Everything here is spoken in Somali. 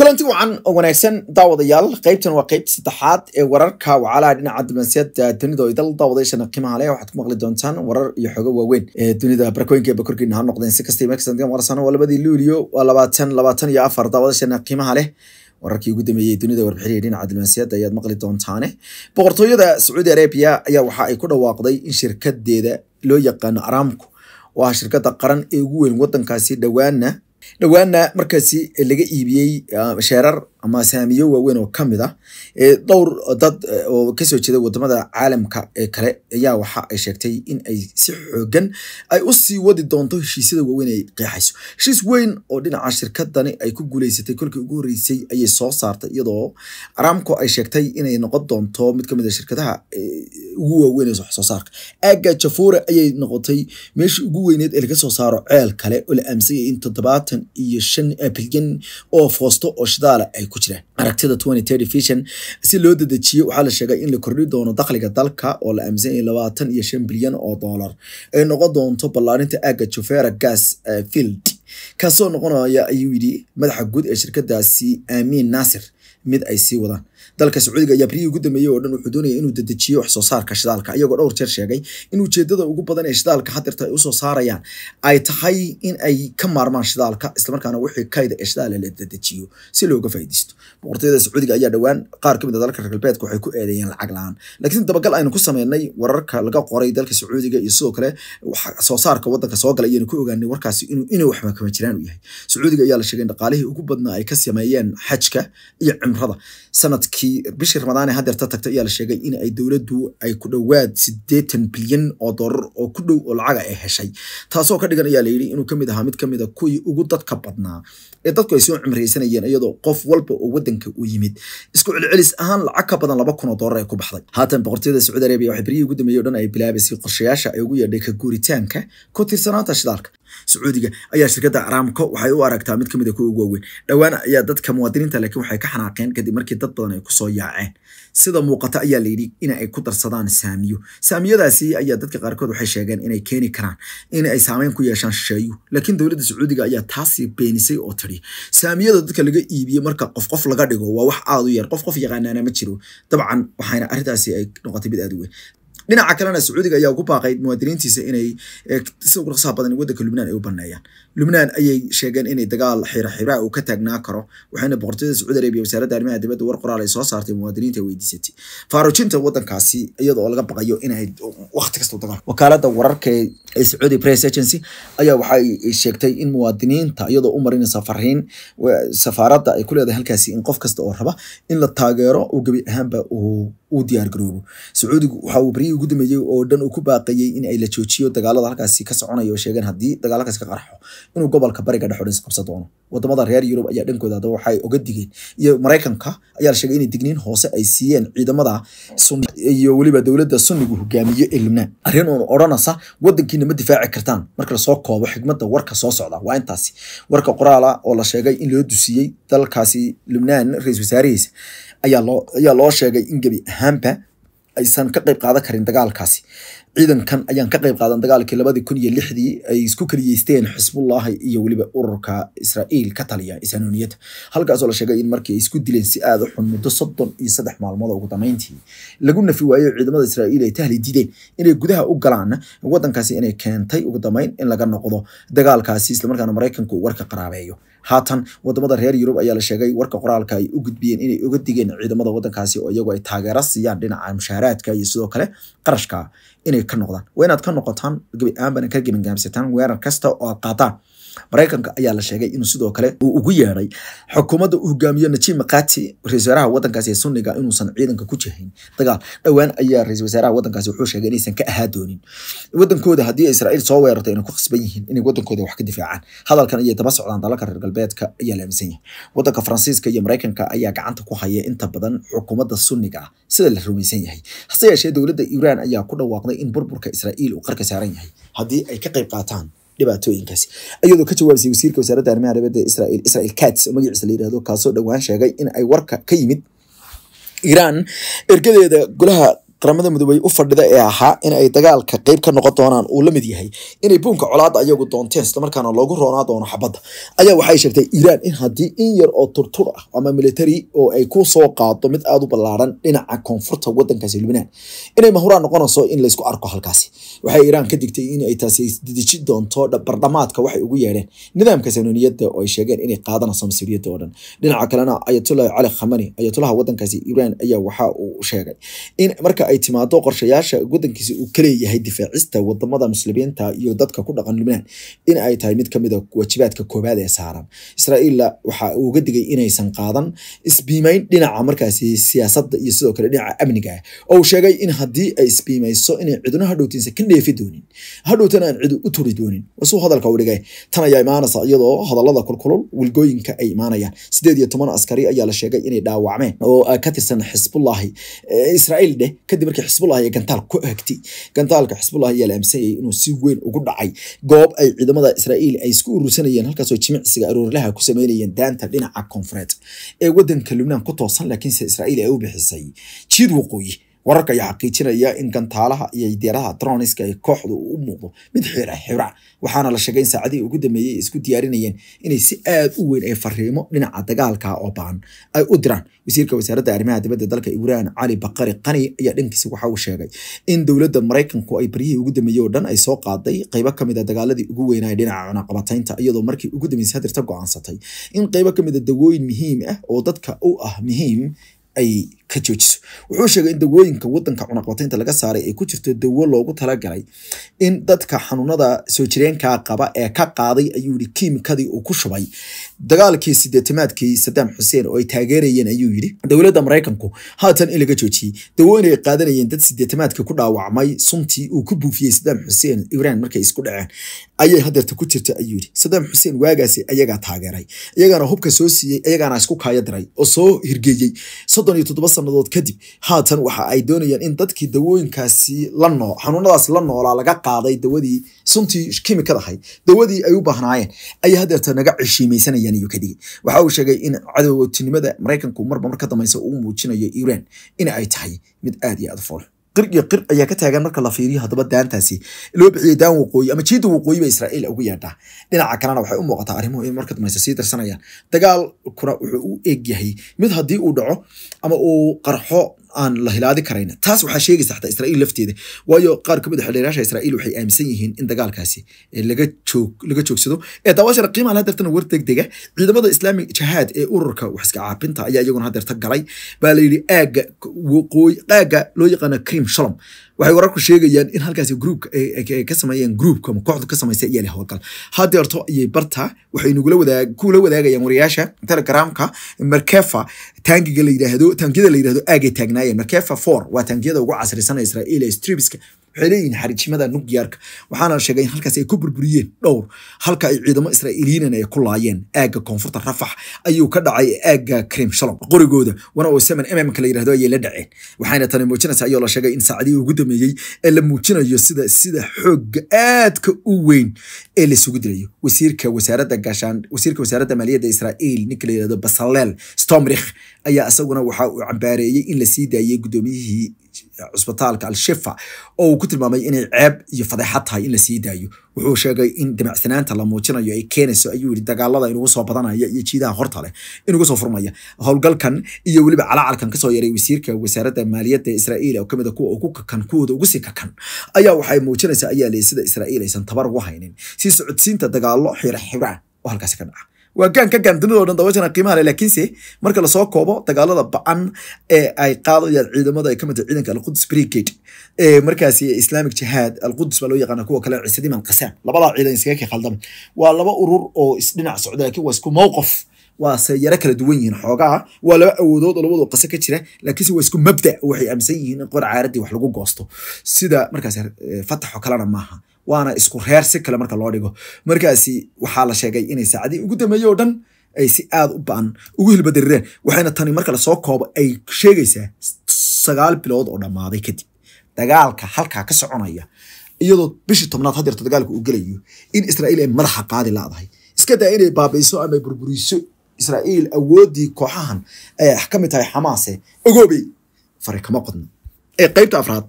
kulanti wacan oo wanaagsan daawadayaal qaybtan waa qaybta saddexaad ee wararka wacalaha dhinaca diblanseed dunida oo idal daawadayaashana qiimaha leh waxaad ku maqli doontaan warar iyo xogo waaweyn ee dunida barkooyinka bakorkiina ha noqdeen si kastay markasta waa labadii luuliyo waa labaatan labaatan iyo afar daawadayaashana qiimaha leh wararkii ugu dambeeyey dunida warbixinaya dhinaca diblanseed ayaad maqli doontaane boqortooyada sacuudi arabia ayaa waxa ay ku dhawaaqday in shirkadeeda loo yaqaano aramco oo ah shirkada qaran ee ugu weyn wadankaasi dhowaana dhowaanna markaasi laga iibiyey ah, sheerar ama saamiyo waaweyn oo kamid ah dhowr dad eh, oo kasoo jeeda wadamada caalamka ee kale ayaa waxa ay sheegtay in ay si xoogan ay usii wadi doonto heshiisyada waaweyn ay qeexayso heshiis weyn oo dhinaca shirkadani ay ku guuleysatay kolkii ugu horeysay ayay soo saartay iyadoo aramco ay sheegtay inay noqon doonto mid kamid a ah shirkadaha eh, ugu waaweyn ee saarka aagga jafuura ayay noqotay meeshii ugu weyneed ee laga soo saaro ceel kale oo la aamsayay in toddobaatan iyo shan bilyan oo foosto oo shidaala ay ku jiraan aragtida vision si loo dedejiyo waxaa la sheegay in la kordhi doono dakhliga dalka oo la aaminsanyay labaatan iyo shan bilyan oo doolar ay noqon doonto ballaarinta aaga jovera gas field kaasoo noqonaya ayuu yidhi madaxa guud ee shirkadaasi aamiin naasir mid ay sii wadaan dalka sacuudiga ayaa baryihii ugu dambeeyey oo dhan wuxuu doonaya inuu dedejiyo wax soo saarka shidaalka iyagoo dhowr jeer sheegay in ujeedada ugu badan ee shidaalka hadeerta ay usoo saarayaan ay tahay in ay ka maarmaan shidaalka islamarkaana wixii kayda ee shidaala la dedejiyo si looga faa'iidaysto boqortooyada sacuudiga ayaa dhowaan qaar kamid a ah dalka reer galbeedka waxay ku eedeeyeen lacag la-aan laakiin dabagal aynu ku sameynay wararka laga qoray dalka sacuudiga iyo sidoo kale soo saarka wadanka soo gala ayaynu ku ogaanay warkaasi inuu inay waxmakama jiraan u yahay sacuudiga ayaa la sheegay in dhaqaalihii ugu badnaa ay ka sameeyeen xajka iyo cimrada sanadkii bishii ramadaane hadeerta tagtay ayaa la sheegay in ay dowladdu ay ku dhowaad sideetan bilyan oo doolar oo ku dhow oo lacaga ah ay heshay taasoo ka dhigan ayaa layidhi inuu kamid ahaa mid kamid a ah kuwii ugu dadka badnaa ee dadku ay soo cimraysanayeen iyadoo qof walba oo wadanka u yimid isku celcelis ahaan lacag ka badan laba kun oo doolar ay ku baxday haatan boqortooyada sacuudi arabiya waxay beryihii ugu dambeeyey o dhan ay bilaabaysay qorshayaasha ay ugu yeedhay ka guuritaanka ku tiirsanaanta shidaalka sacuudiga ayaa shirkada aramco waxay u aragtaa mid kamid a ah kuwa ugu waaweyn dhowaan ayaa dadka muwaadiniinta laakiin waxay ka xanaaqeen kadib markii dad badan ay kusoo yaaceen sida muuqata ayaa layidhi in ay ku darsadaan saamiyo saamiyadaasi ayaa dadka qaarkood waxay sheegeen inay keeni karaan in ay saameyn ku yeeshaan shisheeyu laakiin dowladda sacuudiga ayaa taasi beenisay oo tidhi saamiyada dadka laga iibiye marka qof qof laga dhigo waa wax aada u yar qof yaqaanaana ma jiro dabcan waxayna arrintaasi ay noqotay mid aada u weyn dhinaca kalena sacuudiga ayaa ugu baaqay muwaadiniintiisa inay eh, si ugu dhaqsaha badan wadanka lubnaan ay u baneeyaan lubnaan ayay sheegeen inay dagaal xiraxira uu ka taagnaa karo waxaana boqortooyada sacuudi arabiya wasaaradda arrimaha dibadda war qoraal ay soo saartay muwaadiniinta weydiisatay faarujinta waddankaasi iyada oo laga baqayo inay waqti kasta dagaal wakaaladda wararka ee sacuudi press agency ayaa waxay sheegtay in muwaadiniinta iyadoo u marinaysa fariin safaaradda ay ku leedahay halkaasi in qof kasta oo raba in la taageero oo gebi ahaanba uu uu diyaargaroobo sacuudigu waxa uu baryihii ugu dambeeyey oo dhan uu ku baaqayey in ay la joojiyo dagaalada halkaasi ka soconaya oo sheegeen haddii dagaalakaasi ka qarxo inuu gobolka bariga dhexo isqabsan doono wadamada reer yurub ayaa dhankooda adaba waxaay oga digeen iyo maraykanka ayaa la sheegay inay digniin hoose ay siiyeen ciidamada iyo weliba dowladda sunnigu hogaamiyo ee lubnaan arrin uun odhanaysa wadankiina ma difaaci kartaan marka lasoo koobo xigmadda warka soo socda waa intaasi warka qoraala oo la sheegay in loo dusiyey dalkaasi lubnaan ra-iisul wasaarihiisa ayaa loo ayaa loo sheegay in gebi ahaanba aysan ka qayb qaadan karin dagaalkaasi ciidankan ayaan ka qayb qaadan dagaalkii labadii kun iyo lixdii ay isku keliyeysteen xisbullaahi iyo weliba ururka israa'iil ka taliya isaanuniyadda halkaasoo la sheegay in markii ay isku dileen si aada u xun muddo soddon iyo saddex maalmooda ugu dambeyntii lagu nafi waayo ciidamada israa'iil ay tahli diideen inay gudaha u galaan waddankaasi inay keentay ugu dambeyn in laga noqdo dagaalkaasi islamarkaana maraykanku warka qaraabeeyo haatan wadamada reer yurub ayaa la sheegay warka qoraalka ay u gudbiyeen inay oga digeen ciidamada waddankaasi oo iyagu ay taageero siiyaan dhinaca mushaaraadka iyo sidoo kale qarashka inay ayay ka noqdaan waa inaad ka noqotaan gabi ahaanbana ka gebangaabsataan weerar kasta oo aad qaataan maraykanka ayaa la sheegay inuu sidoo kale uu ugu yeedhay xukuumadda uu hogaamiyo najib makati ra-isul wasaaraha wadankaas ee sunniga inuusan ciidanka ku jihayn dagaal dhowaan ayaa ra-isul wasaaraha wadankaasi wuxuu sheegay inaysan ka ahaa doonin wadankooda haddii israa'iil soo weerarto inay ku khasban yihiin inay wadankooda wax ka difaacaan hadalkan ayay daba socdaan dalalka reer galbeedka ayaa la aaminsan yahay wadanka faransiiska iyo maraykanka ayaa gacanta ku haya inta badan xukuumadda sunniga sida la rumaysan yahay hase yeeshee dowladda iiraan ayaa ku dhawaaqday in burburka israa'iil uu qarka saaran yahay haddii ay ka qayb qaataan dhibaatooyinkaasi ayadoo ka jawaabisay wasiirka wasaaradda arrimaha dibadda israel israel cats oo magaciisa la yirahdo kaasoo dhowaan sheegay in ay warka ka yimid iiraan ergadeeda golaha qaramada midoobay u fadhida ee ahaa in ay dagaalka qeyb ka noqon doonaan uu la mid yahay inay buunka colaada ayagu doonteen islamarkaana loogu roonaa doono xabadda ayaa waxay sheegtay iiraan in haddii in yar oo turtur ah ama military oo ay ku soo qaado mid aada u ballaaran dhinaca koonfurta wadankaasi lubnaan inay mahuraan noqonayso in laysku arko halkaasi waxay iiraan ka digtay in ay taasi didiji doonto bardhamaadka waxay ugu yeedheen nidaamka sanoniyadda oo ay sheegeen inay qaadanayso masiiriyadda oo dhan dhinaca kalena ayatullah cali khamani ayatulaha wadankaasi iiraan ayaa waxa uu sheegay in marka ay timaado qorshayaasha waddankiisa uu kaleeyahay difaacista wadamada muslimiinta iyo dadka ku dhaqan lubnaan in ay tahay mid kamida ah waajibaadka koobaad ee saaran israa'iilla waxa uga digay inaysan qaadan isbiimayn dhinaca markaasi siyaasadda iyo sidoo kale dhinaca amniga ah. oo uu sheegay in haddii ay isbiimayso inay ciduna hadhowtiinsa ka dheefi doonin hadhowtan aan cidu u turi doonin wasuu hadalka u dhigay tan ayaa imaanaysa iyadoo hadallada kulkulul wilgooyinka ay imaanayaan sideed iyo toban askari ayaa la sheegay inay dhaawacmeen oo ka tirsan xisbullaahi israa'iil dheh kadib markii xisbullah iyo gantaal ku hagtay gantaalka xisbullah ayaa la aaminsanyayay inuu si weyn ugu dhacay goob ay ciidamada israa'iil ay isku urursanayeen halkaasoo jimicsiga aroorlaha ku sameynayeen daanta dhinaca koonfureed ee waddanka lubnaan ku toosan laakiinse israa'iil ay u bixisay jiid waqooyi wararka ayaa xaqiijinaya in gantaalaha iyo diyaaradaha troniska ee kooxdu uu u muuqdo mid xira xira waxaana la sheegay in saacadihii ugu dambeeyey ay isku diyaarinayeen inay si aad u weyn ee fariimo dhinaca dagaalka oo baahan ay u diraan wasiirka wasaaradda arrimaha dibadda dalka ibraan cali bakari qani ayaa dhankiisa waxa uu sheegay in dowladda maraykanku ay baryihii ugu dambeeyey oo dhan ay soo qaaday qaybo kamid a ah dagaaladii ugu weynaa dhinaca cunaqabataynta iyadoo markii ugu dambeysay hadirta go'aansatay in qaybo kamid a ah dawooyin muhiim ah oo dadka u ah muhiim ay ka joojiso wuxuu sheegay in dawooyinka wadanka cunaqabataynta laga saaray ay ku jirto dawo loogu talagalay in dadka xanuunada soo jireenkaa qaba ee ka qaaday ayuu yihi kiimikadii uu ku shubay dagaalkii sideetamaadkii sadaam xuseen oo ay taageerayeen ayuu yidhi dowladda maraykanku haatan in laga joojiyey dawooyin qaadanayeen dad sideetamaadka ku dhaawacmay suntii uu ku buufiyey sadaam xuseen iiraan markay isku dhaceen ayay hadeerta ku jirta ayuu yidhi sadaam xuseen waagaasi ayagaa taageeray iyagaana hubka soo siiyey ayagaana isku kaaya diray oo soo hirgeeyey soddon iyo toddoba sannadood kadib haatan waxa ay doonayaan in dadkii dawooyinkaasi lanoo xanuunadaas la noolaa laga qaaday dawadii suntii kimikad ahayd dawadii ay u baahnaayeen ayay hadeerta naga ceshiimeysanayaan ayuu ka dhigay waxa uu sheegay in cadowtinimada maraykanku marba mar ka dambaysa uu muujinayo iran in ay tahay mid aad iyo aad fool qir iyo qir ayaa ka taagan marka la fiiriyo haddaba daantaasi loo bixiyay daan waqooyi ama jiida waqooyi baa israa'iil ugu yeedhaa dhinaca kalena waxay u muuqataa arrimuhu in marka dambayse sii darsanayaan dagaalkuna wuxuu u yahay mid haddii uu dhaco ama uu qarxo aan la hilaadi karayn taas waxaa sheegaysa xataa israiil lafteeda waayo qaar kamid a ah xiliyaasha isra'iil waxay aaminsan yihiin in dagaalkaasi laga joogsado ee daawashana qiimaha hadeertana war degdega ciidamada islaamic jihaad ee ururka wax iska caabinta ayaa iyaguna hadeerta galay baa la yidhi aagga waqooyi aagga loo yaqaana krim shalom waxay wararku sheegayaan in halkaasi groupka ka sameeyeen groupka kooxdu ka samaysa ayaa leh howlgal had deerto ayay barta waxay nagula wadaag kula wadaagayaan wariyaasha telegramka markefa taangiga la yidhaahdo taangiyada la yidhahdo aagay taagnaayeen markefa four waa taangiyada ugu casrisan ee israa'iil ee stripska waxay leeyihin xariijimada nukliyaarka waxaana sheegay in halkaas ay ku burburiyeen dhowr halka ay ciidamo israa'iiliyinan ay ku laayeen aagga koonfurta rafax ayuu ka dhacay aagga krim shalom qorigooda wana oo seman mmka la yirahdo ayay la dhaceen waxayna tani muujinaysaa ayoo la sheegay in saacadihii ugu dambeeyey ee la muujinayo sida sida xoogga aadka u weyn ee laisugu dilayo wasiirka wasaaradda gaashaan wasiirka wasaaradda maaliyadda israa'iil ninka la yirahdo basaleel stormrikh ayaa isaguna waxa uu cambaareeyey in la sii daayey guddoomiyihii cusbitaalka al-shifa oo uu ku tilmaamay inay ceeb iyo fadeexad tahay in la sii daayo wuxuu sheegay in damacsanaanta la muujinayo ay keenayso ayuu yidhi dagaalada inugu soo badanaya iyo jiidaha horta leh inugu soo furmaya howlgalkan iyo weliba calacalkan kasoo yaray wasiirka wasaaradda maaliyadda israa'iil oo kamid a kuwa ugu kakan kuwooda ugu sii kakan ayaa waxay muujinaysa ayaa leey sida israa'iil aysan tabar ugu haynin sii socodsiinta dagaalo xira oo halkaasi ka dhaca waa gaan ka gaan dunida o dhan dabaashana qiimaha le laakiinse marka lasoo koobo dagaalada bacan ee ay qaadayaan ciidamada ay ka mid tahay ciidanka alquds brigade ee markaasi islamic jihaad alquds baa loo yaqaana kuwa kale ciisadima alqasaam labadaa ciidan iskaga kii khaldama waa laba urur oo isdhinac socda lakiin waa isku mowqif waase yaro kala duwan yihiin xoogaa waa laba awoodood oo labadoo qase ka jira laakiinse waa isku mabda waxay aaminsan yihiin in qor caaradii wax lagu goosto sida markaas eh, fatax kalena maaha waana isku reer si kale marka loo dhigo markaasi waxaa la sheegay inay saacadii ugu dambeeyey oo dhan ay si aada u ba-an ugu hilbadarireen waxayna tani marka lasoo koobo ay sheegaysaa sagaal bilood oo dhammaaday kadib dagaalka halkaa ka soconaya iyadoo bishii tobnaad hadeerto dagaalka uu gelayo in israiil ay madaxa qaadi laadahay iska daa inay baabayso ama burburiso israiil awoodii kooxahan ay ah ka mid tahay xamaase ogoobey fari kama qodno ee qaybta afraad